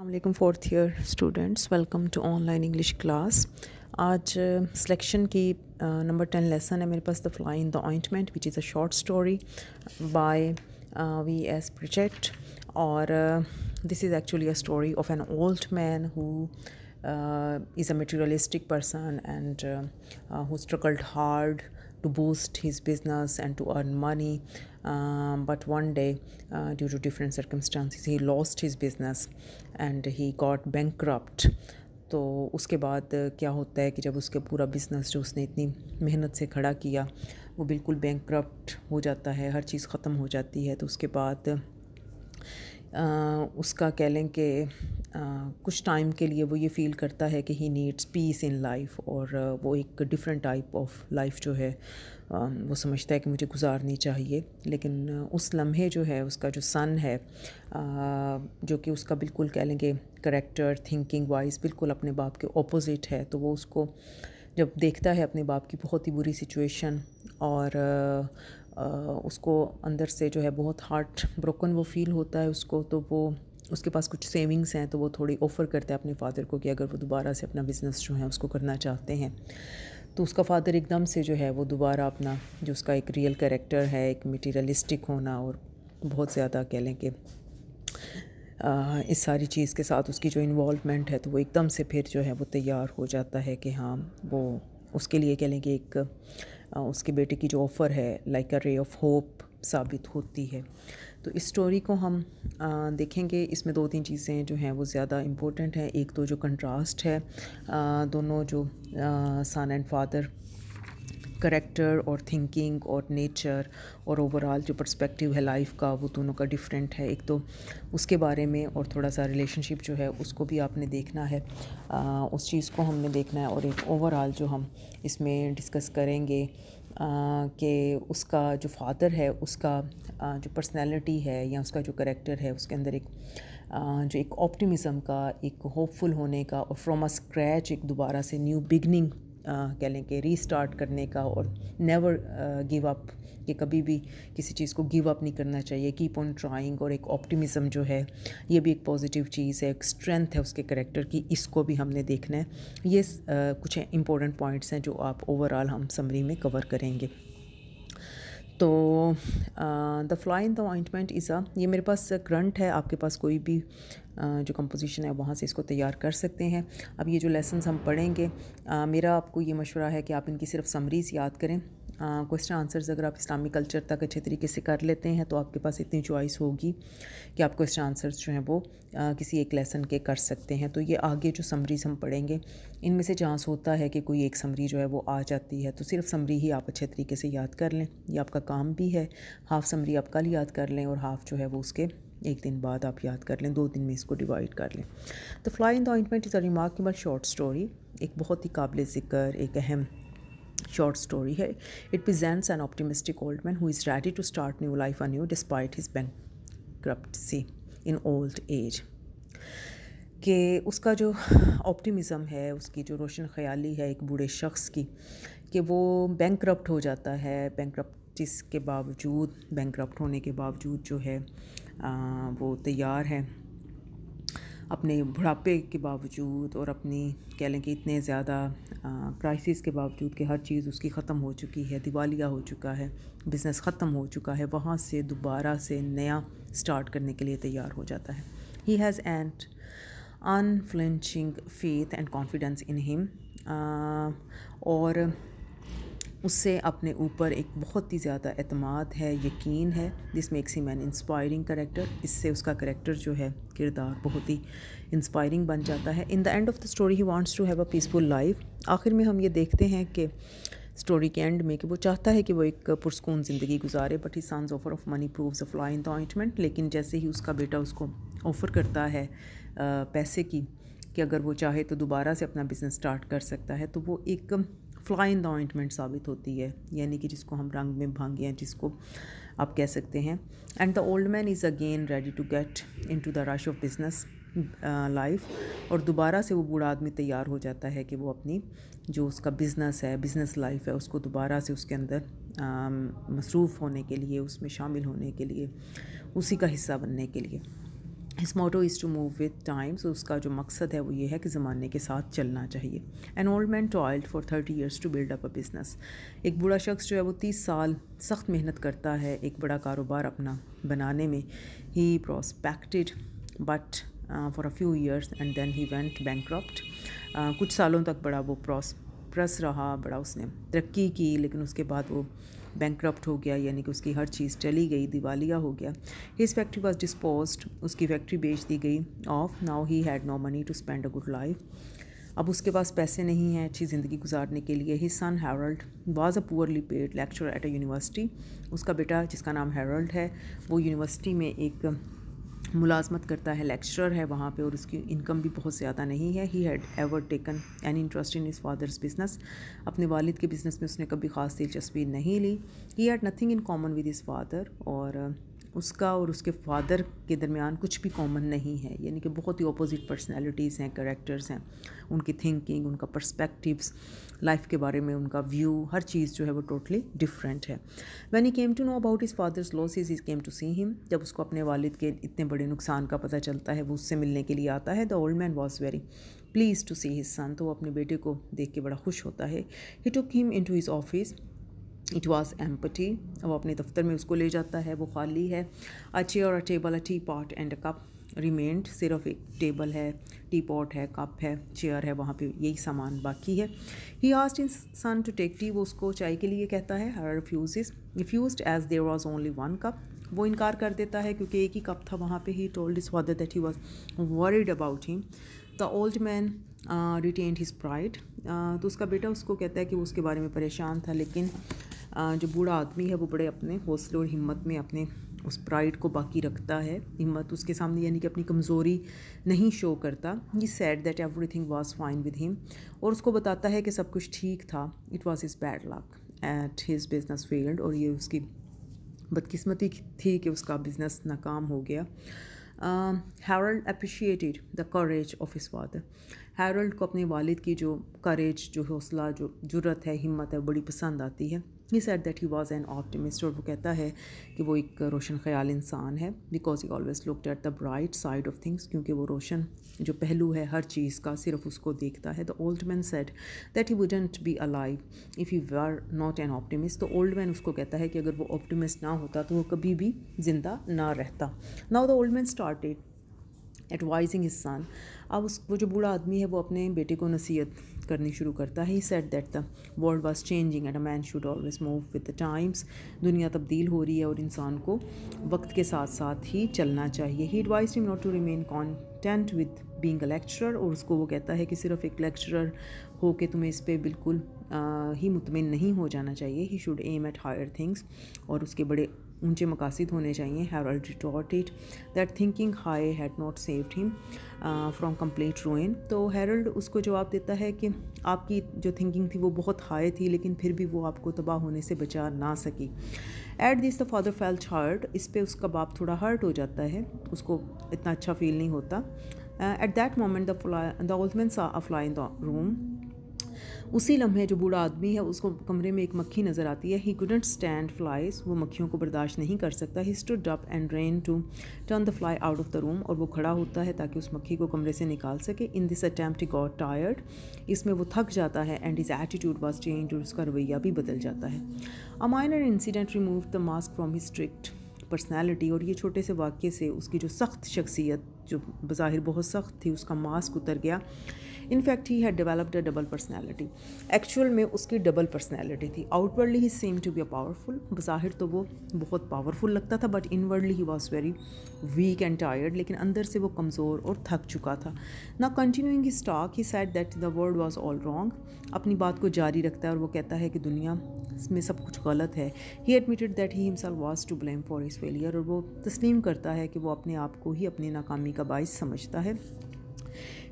अल्लाम fourth year students welcome to online English class आज selection uh, की number ten lesson है मेरे पास the fly in the ointment which is a short story by V S Pritchett और this is actually a story of an old man who is a materialistic person and who struggled hard to boost his business and to earn money. Um, but one day, uh, due to different circumstances, he lost his business and he got bankrupt. तो उसके बाद क्या होता है कि जब उसके पूरा बिज़नेस जो उसने इतनी मेहनत से खड़ा किया वो बिल्कुल बैंक हो जाता है हर चीज़ ख़त्म हो जाती है तो उसके बाद आ, उसका कह लें कि कुछ टाइम के लिए वो ये फील करता है कि he needs peace in life और वो एक डिफरेंट टाइप ऑफ लाइफ जो है वो समझता है कि मुझे गुजारनी चाहिए लेकिन उस लम्हे जो है उसका जो सन है जो कि उसका बिल्कुल कह लेंगे करेक्टर थिंकिंग वाइज बिल्कुल अपने बाप के ऑपोज़िट है तो वो उसको जब देखता है अपने बाप की बहुत ही बुरी सिचुएशन और उसको अंदर से जो है बहुत हार्ट ब्रोकन वो फील होता है उसको तो वो उसके पास कुछ सेविंग्स हैं तो वो थोड़ी ऑफ़र करता है अपने फादर को कि अगर वो दोबारा से अपना बिज़नेस जो है उसको करना चाहते हैं तो उसका फादर एकदम से जो है वो दोबारा अपना जो उसका एक रियल करेक्टर है एक मटीरियलिस्टिक होना और बहुत ज़्यादा कह लें कि इस सारी चीज़ के साथ उसकी जो इन्वॉलमेंट है तो वो एकदम से फिर जो है वो तैयार हो जाता है कि हाँ वो उसके लिए कह लें कि एक आ, उसके बेटे की जो ऑफ़र है like a ray of hope साबित होती है तो इस स्टोरी को हम आ, देखेंगे इसमें दो तीन चीज़ें जो हैं वो ज़्यादा इम्पोर्टेंट हैं एक तो जो कंट्रास्ट है आ, दोनों जो सन एंड फादर करेक्टर और थिंकिंग और नेचर और ओवरऑल जो पर्सपेक्टिव है लाइफ का वो दोनों का डिफरेंट है एक तो उसके बारे में और थोड़ा सा रिलेशनशिप जो है उसको भी आपने देखना है आ, उस चीज़ को हमने देखना है और एक ओवरऑल जो हम इसमें डिस्कस करेंगे कि उसका जो फादर है उसका जो पर्सनैलिटी है या उसका जो करेक्टर है उसके अंदर एक जो एक ऑप्टिमिज़म का एक होपफुल होने का और फ्रॉम अ स्क्रैच एक दोबारा से न्यू बिगनिंग कह लें कि रीस्टार्ट करने का और नेवर गिव अप कि कभी भी किसी चीज़ को गिव अप नहीं करना चाहिए कीप ऑन ट्राइंग और एक ऑप्टिमिज़म जो है ये भी एक पॉजिटिव चीज़ है एक स्ट्रेंथ है उसके करेक्टर की इसको भी हमने देखना है ये कुछ इंपॉर्टेंट पॉइंट्स हैं जो आप ओवरऑल हम समरी में कवर करेंगे तो the fly in the is a ये मेरे पास करंट है आपके पास कोई भी जो कंपोजिशन है वहाँ से इसको तैयार कर सकते हैं अब ये जो लेसन हम पढ़ेंगे आ, मेरा आपको ये मशवरा है कि आप इनकी सिर्फ समरीज़ याद करें क्वेश्चन आंसर्स अगर आप इस्लामिक कल्चर तक अच्छे तरीके से कर लेते हैं तो आपके पास इतनी चॉइस होगी कि आप क्वेश्चन आंसर्स जो हैं वो आ, किसी एक लेसन के कर सकते हैं तो ये आगे जो समरीज़ हम पढ़ेंगे इनमें से चांस होता है कि कोई एक समरी जो है वो आ जाती है तो सिर्फ समरी ही आप अच्छे तरीके से याद कर लें ये आपका काम भी है हाफ़ समरी आप कल याद कर लें और हाफ़ जो है वो उसके एक दिन बाद आप याद कर लें दो दिन में इसको डिवाइड कर लें the fly in the ointment is a remarkable short story एक बहुत ही काबिल ज़िक्र एक अहम शॉर्ट स्टोरी है it presents an optimistic old man who is ready to start new life anew despite his bankruptcy in old age कि उसका जो ऑप्टिमिज़म है उसकी जो रोशन ख्याली है एक बूढ़े शख्स की कि वो बैंक हो जाता है बैंक जिसके बावजूद बैंक होने के बावजूद जो है वो तैयार है अपने बुढ़ापे के बावजूद और अपनी कह लें कि इतने ज़्यादा क्राइसिस के बावजूद कि हर चीज़ उसकी ख़त्म हो चुकी है दिवालिया हो चुका है बिज़नेस ख़त्म हो चुका है वहाँ से दोबारा से नया स्टार्ट करने के लिए तैयार हो जाता है he has and unflinching faith and confidence in him और उससे अपने ऊपर एक बहुत ही ज़्यादा अतमाद है यकीन है this makes he man inspiring character इससे उसका करेक्टर जो है किरदार बहुत ही इंस्पायरिंग बन जाता है in the end of the story he wants to have a peaceful life आखिर में हम ये देखते हैं कि स्टोरी के एंड में कि वो चाहता है कि वो एक पुरस्कून ज़िंदगी गुजारे but he son's offer of money proves a fly in the ointment लेकिन जैसे ही उसका बेटा उसको ऑफ़र करता है पैसे की कि अगर वो चाहे तो दोबारा से अपना बिज़नेस स्टार्ट कर सकता है तो वो एक द ऑइंटमेंट साबित होती है यानी कि जिसको हम रंग में भांग या जिसको आप कह सकते हैं and the old man is again ready to get in to the rush of business life और दोबारा से वो बूढ़ा आदमी तैयार हो जाता है कि वो अपनी जो उसका बिज़नेस है बिज़नेस लाइफ है उसको दोबारा से उसके अंदर um, मसरूफ़ होने के लिए उसमें शामिल होने के लिए उसी का हिस्सा बनने के लिए his motto is to move with time so उसका जो मकसद है वो ये है कि ज़माने के साथ चलना चाहिए an old man toiled for thirty years to build up a business एक बूढ़ा शख्स जो है वो तीस साल सख्त मेहनत करता है एक बड़ा कारोबार अपना बनाने में he prospered but for a few years and then he went bank कुछ सालों तक बड़ा वो प्रॉस सरप्रस रहा बड़ा उसने तरक्की की लेकिन उसके बाद वो बैंक हो गया यानी कि उसकी हर चीज़ चली गई दिवालिया हो गया हिज फैक्ट्री वॉज डिस्पोज उसकी फैक्ट्री बेच दी गई off now he had no money to spend a good life अब उसके पास पैसे नहीं हैं अच्छी ज़िंदगी गुजारने के लिए he son Harold was a poorly paid lecture at a university उसका बेटा जिसका नाम हेरल्ड है वो यूनिवर्सिटी में एक मुलाजमत करता है लेक्चरर है वहाँ पे और उसकी इनकम भी बहुत ज़्यादा नहीं है he had ever taken an interest in his father's business अपने वालिद के बिज़नेस में उसने कभी ख़ास दिलचस्पी नहीं ली he had nothing in common with his father और उसका और उसके फादर के दरमियान कुछ भी कॉमन नहीं है यानी कि बहुत ही अपोज़िट पर्सनैलिटीज़ हैं करेक्टर्स हैं उनकी थिंकिंग उनका पर्सपेक्टिव्स लाइफ के बारे में उनका व्यू हर चीज़ जो है वो टोटली डिफरेंट है when he came to know about his father's loss he came to see him जब उसको अपने वालिद के इतने बड़े नुकसान का पता चलता है वो उससे मिलने के लिए आता है the old man was very pleased to see his son तो वो अपने बेटे को देख के बड़ा खुश होता है he took him into his office it was empty वो अपने दफ्तर में उसको ले जाता है वो खाली है a chair a table a tea pot and a cup remained सिर्फ एक टेबल है टी पॉट है कप है चेयर है वहाँ पे यही सामान बाकी है he asked his son to take tea वो उसको चाय के लिए कहता है हर refuse refuse as there was only one cup वो इनकार कर देता है क्योंकि एक ही कप था वहाँ पे he told his father that he was worried about him the old man retained his pride तो उसका बेटा उसको कहता है कि वो उसके बारे में परेशान था लेकिन जो बूढ़ा आदमी है वो बड़े अपने हौसले और हिम्मत में अपने उस प्राइड को बाकी रखता है हिम्मत उसके सामने यानी कि अपनी कमज़ोरी नहीं शो करता he said that everything was fine with him और उसको बताता है कि सब कुछ ठीक था it was his bad luck at his business field और ये उसकी बदकिस्मती थी कि उसका बिजनेस नाकाम हो गया Harold appreciated the courage of his father Harold को अपने वालिद की जो करेज जो हौसला जो जुरत है हिम्मत है बड़ी पसंद आती है he said that he was an optimist और वो कहता है कि वो एक रोशन ख्याल इंसान है because he always looked at the bright side of things क्योंकि वो रोशन जो पहलू है हर चीज़ का सिर्फ उसको देखता है the old man said that he wouldn't be alive if you are not an optimist तो ओल्ड मैन उसको कहता है कि अगर वो ऑप्टिमिस्ट ना होता तो वो कभी भी जिंदा ना रहता now the old man started advising his अब उस वो जो बूढ़ा आदमी है वो अपने बेटे को नसीहत करनी शुरू करता है said that the world was changing and a man should always move with the times दुनिया तब्दील हो रही है और इंसान को वक्त के साथ साथ ही चलना चाहिए he advised him not to remain content with being a lecturer और उसको वो कहता है कि सिर्फ एक लेक्चरर हो के तुम्हें इस पर बिल्कुल आ, ही मुतमिन नहीं हो जाना चाहिए he should aim at higher things और उसके बड़े ऊंचे मकासद होने चाहिए टॉट retorted that thinking high had not saved him from complete ruin तो हेरल्ड उसको जवाब देता है कि आपकी जो थिंकिंग थी वो बहुत हाई थी लेकिन फिर भी वो आपको तबाह होने से बचा ना सकी at this the father felt hurt इस पर उसका बाप थोड़ा हर्ट हो जाता है उसको इतना अच्छा फील नहीं होता at that moment the the old fly in the room उसी लम्हे जो बूढ़ा आदमी है उसको कमरे में एक मक्खी नज़र आती है ही कुडंट स्टैंड फ्लाइज वो मक्खियों को बर्दाश्त नहीं कर सकता he stood up and ran to turn the fly out of the room और वो खड़ा होता है ताकि उस मक्खी को कमरे से निकाल सके in this attempt got tired इसमें वो थक जाता है and is attitude was change और उसका रवैया भी बदल जाता है a minor incident remove the mask from his strict strict personality और ये छोटे से वाक्य से उसकी जो सख्त शख्सियत जो बाहिर बहुत सख्त थी उसका मास्क उतर गया in fact he had developed a double personality actual में उसकी डबल पर्सनैलिटी थी outwardly he seemed to be a powerful बज़ाहिर तो वो बहुत पावरफुल लगता था but inwardly he was very weak and tired लेकिन अंदर से वो कमज़ोर और थक चुका था ना continuing his talk he said that the world was all wrong अपनी बात को जारी रखता है और वो कहता है कि दुनिया में सब कुछ गलत है he admitted that he himself was to blame for his failure और वो तस्लीम करता है कि वो अपने आप को ही अपनी नाकामी का का बायस समझता है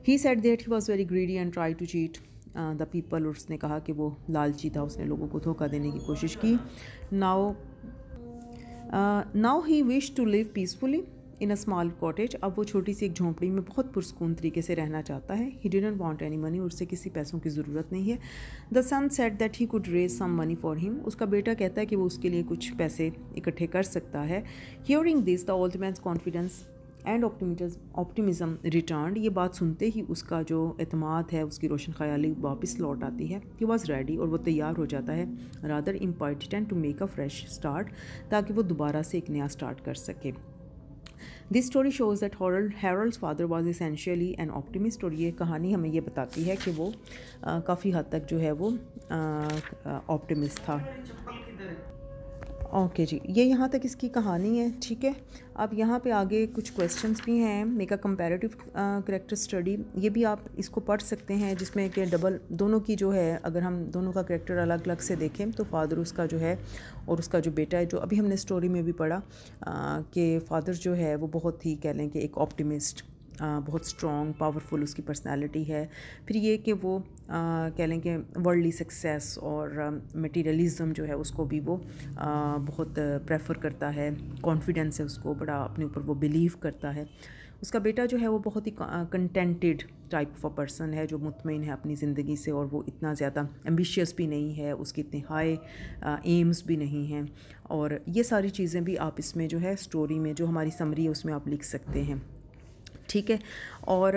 he said that he was very greedy and try to cheat the people और उसने कहा कि वो लालची था उसने लोगों को धोखा देने की कोशिश की now now he wish to live peacefully in a small cottage अब वो छोटी सी एक झोंपड़ी में बहुत पुरस्कून तरीके से रहना चाहता है he didn't want any money उससे किसी पैसों की ज़रूरत नहीं है the son said that he could raise some money for him उसका बेटा कहता है कि वो उसके लिए कुछ पैसे इकट्ठे कर सकता है hearing this the old man's confidence and optimism return ये बात सुनते ही उसका जो अतमाद है उसकी रोशन ख्याली वापस लौट आती है कि वॉज रेडी और वो तैयार हो जाता है rather important to make a fresh start ताकि वो दोबारा से एक नया स्टार्ट कर सके this story shows that Harold Harold father was essentially an optimist और ये कहानी हमें ये बताती है कि वो काफ़ी हद तक जो है वो ऑप्टिमिस्ट था ओके जी ये यहाँ तक इसकी कहानी है ठीक है अब यहाँ पे आगे कुछ क्वेश्चंस भी हैं make a comparative character study ये भी आप इसको पढ़ सकते हैं जिसमें कि डबल दोनों की जो है अगर हम दोनों का करेक्टर अलग अलग से देखें तो फादर उसका जो है और उसका जो बेटा है जो अभी हमने स्टोरी में भी पढ़ा कि फ़ादर जो है वो बहुत ही कह लें कि एक ऑप्टिमिस्ट बहुत स्ट्रॉन्ग पावरफुल उसकी पर्सनैलिटी है फिर ये कि वो कह लें कि वर्ल्डली सक्सेस और मटीरियलिज़म um, जो है उसको भी वो बहुत प्रेफर करता है कॉन्फिडेंस है उसको बड़ा अपने ऊपर वो बिलीव करता है उसका बेटा जो है वो बहुत ही contented type of a person है जो मुतमिन है अपनी ज़िंदगी से और वो इतना ज़्यादा एम्बिशियस भी नहीं है उसके इतने हाई एम्स भी नहीं हैं और ये सारी चीज़ें भी आप इसमें जो है स्टोरी में जो हमारी समरी है उसमें आप लिख सकते हैं ठीक है और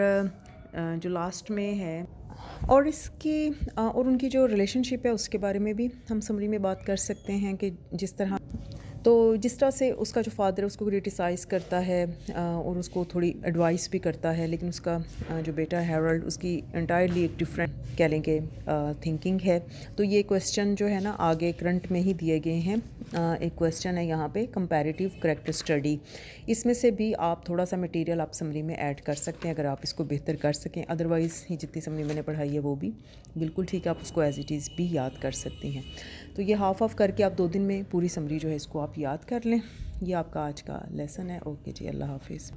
जो लास्ट में है और इसकी और उनकी जो रिलेशनशिप है उसके बारे में भी हम समरी में बात कर सकते हैं कि जिस तरह तो जिस तरह से उसका जो फादर है उसको क्रिटिसाइज़ करता है और उसको थोड़ी एडवाइस भी करता है लेकिन उसका जो बेटा हैरल्ड उसकी इंटायरली एक डिफरेंट कह लेंगे थिंकिंग है तो ये क्वेश्चन जो है ना आगे करंट में ही दिए गए हैं एक क्वेश्चन है यहाँ पे कंपैरेटिव करेक्टर स्टडी इसमें से भी आप थोड़ा सा मटेरियल आप समरी में ऐड कर सकते हैं अगर आप इसको बेहतर कर सकें अदरवाइज़ ही जितनी समरी मैंने पढ़ाई है वो भी बिल्कुल ठीक है आप उसको एज इट इज़ भी याद कर सकती हैं तो ये हाफ ऑफ करके आप दो दिन में पूरी समरी जो है इसको आप याद कर लें ये आपका आज का लेसन है ओके जी अल्लाह हाफिज़